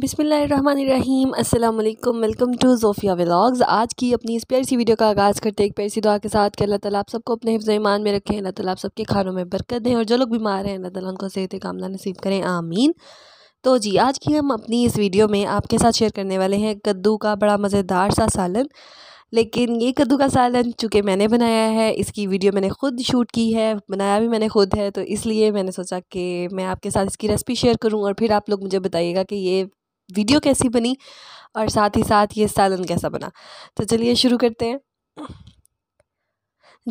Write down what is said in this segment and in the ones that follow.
बिसमीम अल्लाम welcome to Zofia vlogs आज की अपनी इस प्यारी सी वीडियो का आगाज़ करते हैं एक प्यारी सी दुआ के साथ कि अल्लाह ताला आप सबको अपने हिफ्ज़ ईमान में रखें अल्लाह ताला आप सबके खानों में बरकत दें और जो लोग बीमार हैं अल्लाह ताला उनको सेहत कामला नसीब करें आमीन तो जी आज की हम अपनी इस वीडियो में आपके साथ शेयर करने वाले हैं कद्दू का बड़ा मज़ेदार सा सालन लेकिन ये कद्दू का सालन चूँकि मैंने बनाया है इसकी वीडियो मैंने ख़ुद शूट की है बनाया भी मैंने ख़ुद है तो इसलिए मैंने सोचा कि मैं आपके साथ इसकी रेसिपी शेयर करूँ और फिर आप लोग मुझे बताइएगा कि ये वीडियो कैसी बनी और साथ ही साथ ये सालन कैसा बना तो चलिए शुरू करते हैं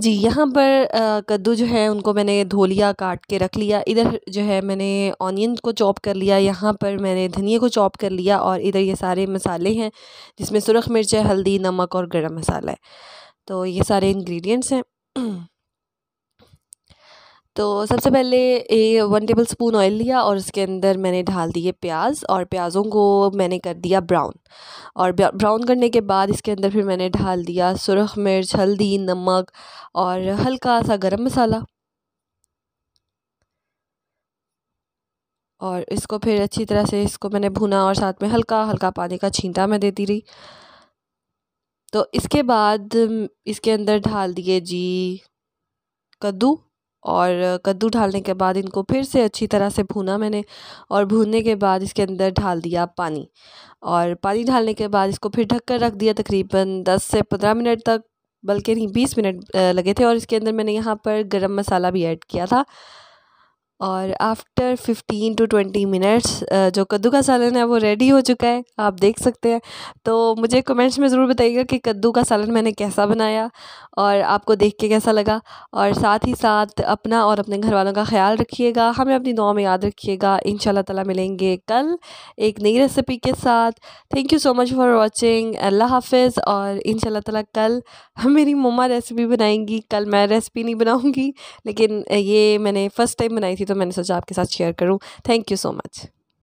जी यहाँ पर कद्दू जो है उनको मैंने धो लिया काट के रख लिया इधर जो है मैंने ऑनियन को चॉप कर लिया यहाँ पर मैंने धनिए को चॉप कर लिया और इधर ये सारे मसाले हैं जिसमें सुरख मिर्च है हल्दी नमक और गरम मसाला है तो ये सारे इंग्रेडिएंट्स हैं तो सबसे पहले a one tablespoon oil लिया और उसके अंदर मैंने डाल दिए प्याज और प्याज़ों को मैंने कर दिया ब्राउन और ब्राउन करने के बाद इसके अंदर फिर मैंने डाल दिया सुरख मिर्च हल्दी नमक और हल्का सा गरम मसाला और इसको फिर अच्छी तरह से इसको मैंने भुना और साथ में हल्का हल्का पानी का छींटा मैं देती रही तो इसके बाद इसके अंदर डाल दिए जी कद्दू और कद्दू डालने के बाद इनको फिर से अच्छी तरह से भुना मैंने और भूनने के बाद इसके अंदर डाल दिया पानी और पानी डालने के बाद इसको फिर ढक कर रख दिया तकरीबन दस से पंद्रह मिनट तक बल्कि नहीं बीस मिनट लगे थे और इसके अंदर मैंने यहाँ पर गरम मसाला भी ऐड किया था और आफ्टर 15 टू 20 मिनट्स जो कद्दू का सालन है वो रेडी हो चुका है आप देख सकते हैं तो मुझे कमेंट्स में ज़रूर बताइएगा कि कद्दू का सालन मैंने कैसा बनाया और आपको देख के कैसा लगा और साथ ही साथ अपना और अपने घर वालों का ख्याल रखिएगा हमें अपनी दुआ में याद रखिएगा इन ताला मिलेंगे कल एक नई रेसिपी के साथ thank you so much for watching अल्लाह हाफिज़ और इन ताला कल मेरी मम्मा रेसिपी बनाएंगी कल मैं रेसिपी नहीं बनाऊँगी लेकिन ये मैंने फ़र्स्ट टाइम बनाई थी थी तो मैंने सोचा आपके साथ शेयर करूँ थैंक यू सो मच